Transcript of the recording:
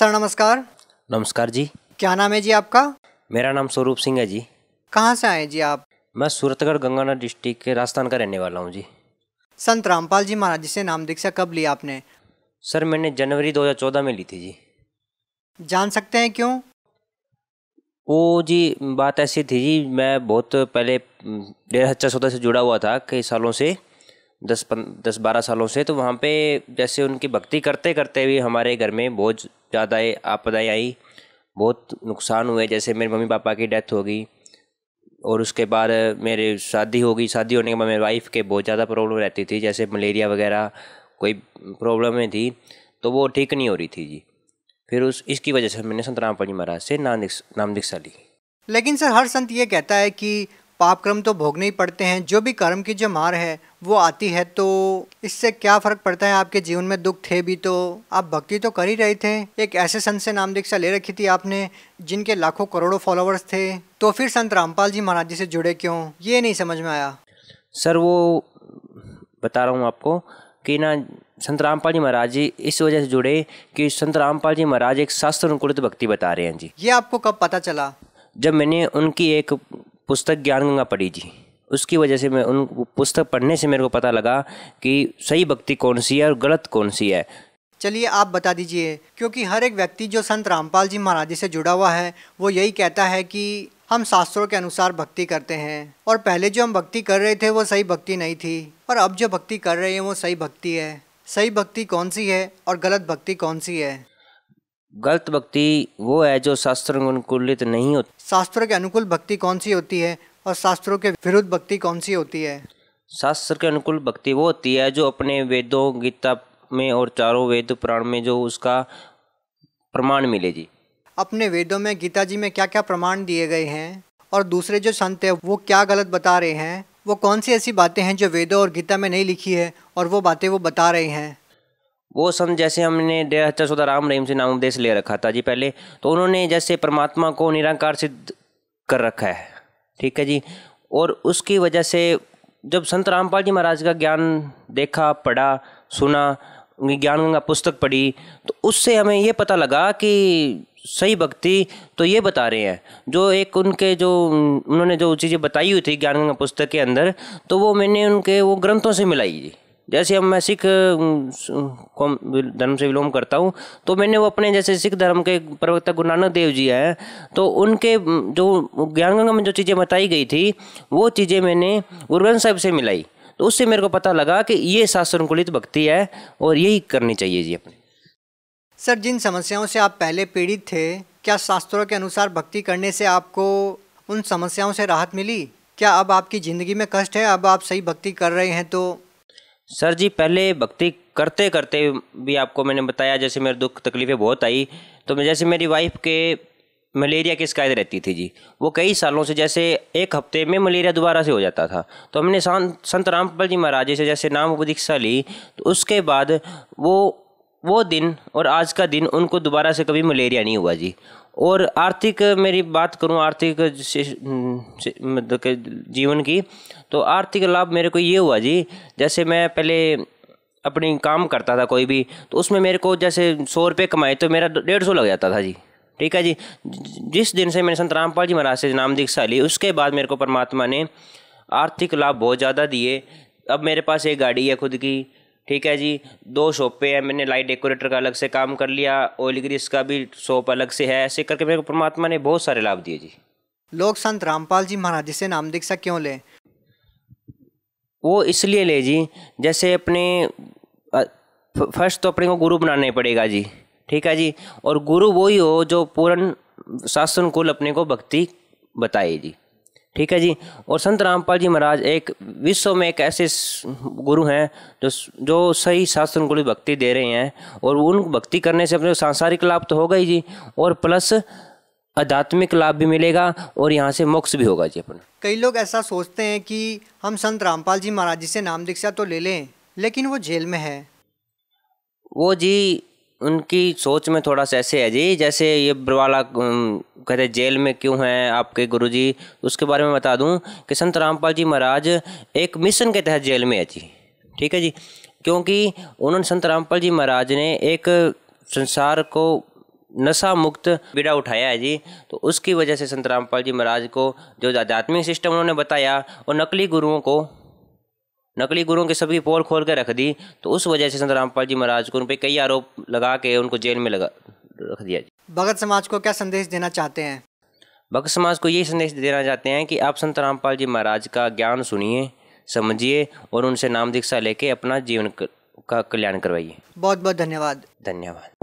sir नमस्कार नमस्कार जी क्या नाम है जी आपका मेरा नाम स्वरूप सिंह है जी कहाँ से आए जी आप मैं सूरतगढ़ गंगानगर डिस्ट्रिक्ट के राजस्थान का रहने वाला हूँ जी संत रामपाल जी महाराज जी से नाम दीक्षा कब ली आपने सर मैंने जनवरी 2014 में ली थी जी जान सकते हैं क्यों वो जी बात ऐसी थी जी मैं बहुत पहले डेढ़ हच्चा सौदा से जुड़ा हुआ था कई सालों से दस पन दस बारह सालों से तो वहाँ पे जैसे उनकी भक्ति करते करते भी हमारे घर में बोझ ज़्यादा आपदाएँ आई बहुत नुकसान हुए जैसे मेरे मम्मी पापा की डेथ हो गई और उसके बाद मेरे शादी हो गई शादी होने के बाद मेरी वाइफ के बहुत ज़्यादा प्रॉब्लम रहती थी जैसे मलेरिया वगैरह कोई प्रॉब्लमें थी तो वो ठीक नहीं हो रही थी जी फिर उस इसकी वजह से मैंने संत रामपाल जी महाराज से नाम दीक्षा ली लेकिन सर हर संत ये कहता है कि पापक्रम तो भोगने ही पड़ते हैं जो भी कर्म की जो मार है वो आती है तो इससे क्या फर्क पड़ता है आपके जीवन में दुख थे भी तो आप भक्ति तो कर ही रहे थे एक ऐसे संत से नाम दीक्षा ले रखी थी आपने जिनके लाखों करोड़ों फॉलोअर्स थे तो फिर संत रामपाल जी महाराज जी से जुड़े क्यों ये नहीं समझ में आया सर वो बता रहा हूँ आपको कि ना संत रामपाल जी महाराज जी इस वजह से जुड़े कि संत रामपाल जी महाराज एक शास्त्र अनुकूलित भक्ति बता रहे हैं जी ये आपको कब पता चला जब मैंने उनकी एक पुस्तक ज्ञान गंगा पढ़ी थी उसकी वजह से मैं उन पुस्तक पढ़ने से मेरे को पता लगा कि सही भक्ति कौन सी है और गलत कौन सी है चलिए आप बता दीजिए क्योंकि हर एक व्यक्ति जो संत रामपाल जी महाराज से जुड़ा हुआ है वो यही कहता है कि हम शास्त्रों के अनुसार भक्ति करते हैं और पहले जो हम भक्ति कर रहे थे वो सही भक्ति नहीं थी और अब जो भक्ति कर रहे हैं वो सही भक्ति है सही भक्ति कौन सी है और गलत भक्ति कौन सी है गलत भक्ति वो है जो शास्त्र अनुकूलित नहीं होती शास्त्रों के अनुकूल भक्ति कौन सी होती है और शास्त्रों के विरुद्ध भक्ति कौन सी होती है शास्त्र के अनुकूल भक्ति वो होती है जो अपने वेदों गीता में और चारों वेद प्राण में जो उसका प्रमाण मिले जी अपने वेदों में गीता जी में क्या क्या प्रमाण दिए गए हैं और दूसरे जो संत है वो क्या गलत बता रहे हैं वो कौन सी ऐसी बातें हैं जो वेदों और गीता में नहीं लिखी है और वो बातें वो बता रहे हैं वो संत जैसे हमने देहत्तर सौदा राम रहीम से नाम उपदेश ले रखा था जी पहले तो उन्होंने जैसे परमात्मा को निराकार सिद्ध कर रखा है ठीक है जी और उसकी वजह से जब संत रामपाल जी महाराज का ज्ञान देखा पढ़ा सुना उनकी ज्ञान गंगा पुस्तक पढ़ी तो उससे हमें ये पता लगा कि सही भक्ति तो ये बता रहे हैं जो एक उनके जो उन्होंने जो चीज़ें बताई हुई थी ज्ञान गंगा पुस्तक के अंदर तो वो मैंने उनके वो ग्रंथों से मिलाई जैसे अब मैं सिख धर्म से विलोम करता हूँ तो मैंने वो अपने जैसे सिख धर्म के प्रवक्ता गुरु नानक देव जी हैं तो उनके जो ज्ञान गंगा में जो चीज़ें बताई गई थी वो चीज़ें मैंने गुरु ग्रंथ साहब से मिलाई तो उससे मेरे को पता लगा कि ये शास्त्रकुलित भक्ति है और यही करनी चाहिए जी अपने सर जिन समस्याओं से आप पहले पीड़ित थे क्या शास्त्रों के अनुसार भक्ति करने से आपको उन समस्याओं से राहत मिली क्या अब आपकी ज़िंदगी में कष्ट है अब आप सही भक्ति कर रहे हैं तो सर जी पहले भक्ति करते करते भी आपको मैंने बताया जैसे मेरे दुख तकलीफ़ें बहुत आई तो मैं जैसे मेरी वाइफ के मलेरिया की शिकायत रहती थी जी वो कई सालों से जैसे एक हफ्ते में मलेरिया दोबारा से हो जाता था तो हमने संत रामपाल जी महाराज जी से जैसे नाम उपदीक्षा ली तो उसके बाद वो वो दिन और आज का दिन उनको दोबारा से कभी मलेरिया नहीं हुआ जी और आर्थिक मेरी बात करूँ आर्थिक मतलब जीवन की तो आर्थिक लाभ मेरे को ये हुआ जी जैसे मैं पहले अपनी काम करता था कोई भी तो उसमें मेरे को जैसे सौ रुपये कमाए तो मेरा डेढ़ सौ लग जाता था जी ठीक है जी जिस दिन से मैंने संत रामपाल जी महाराज से नाम दीक्षा ली उसके बाद मेरे को परमात्मा ने आर्थिक लाभ बहुत ज़्यादा दिए अब मेरे पास एक गाड़ी है खुद की ठीक है जी दो शॉप पे है मैंने लाइट डेकोरेटर का अलग से काम कर लिया ऑयल ग्रीस का भी शॉप अलग से है ऐसे करके मेरे को परमात्मा ने बहुत सारे लाभ दिए जी लोग संत रामपाल जी महाराज जिसे से नाम दीक्षा क्यों ले वो इसलिए ले जी जैसे अपने फर्स्ट तो अपने को गुरु बनाना पड़ेगा जी ठीक है जी और गुरु वही हो जो पूर्ण शासन कुल अपने को भक्ति बताए जी ठीक है जी और संत रामपाल जी महाराज एक विश्व में एक ऐसे गुरु हैं जो जो सही शास्त्र अनुकूल भक्ति दे रहे हैं और उन भक्ति करने से अपने सांसारिक लाभ तो होगा ही जी और प्लस आध्यात्मिक लाभ भी मिलेगा और यहाँ से मोक्ष भी होगा जी अपना कई लोग ऐसा सोचते हैं कि हम संत रामपाल जी महाराज जी से नाम दीक्षा तो ले लें लेकिन वो जेल में है वो जी उनकी सोच में थोड़ा सा ऐसे है जी जैसे ये बरवाला कहते जेल में क्यों हैं आपके गुरुजी उसके बारे में बता दूं कि संत रामपाल जी महाराज एक मिशन के तहत जेल में है जी ठीक है जी क्योंकि उन्होंने संत रामपाल जी महाराज ने एक संसार को नशा मुक्त बीड़ा उठाया है जी तो उसकी वजह से संत रामपाल जी महाराज को जो आध्यात्मिक सिस्टम उन्होंने बताया और नकली गुरुओं को नकली गुरुओं के सभी पोल खोल कर रख दी तो उस वजह से संत रामपाल जी महाराज को उन पर कई आरोप लगा के उनको जेल में लगा रख दिया भगत समाज को क्या संदेश देना चाहते हैं भगत समाज को यही संदेश देना चाहते हैं कि आप संत रामपाल जी महाराज का ज्ञान सुनिए समझिए और उनसे नाम दीक्षा लेके अपना जीवन का कल्याण करवाइए बहुत बहुत धन्यवाद धन्यवाद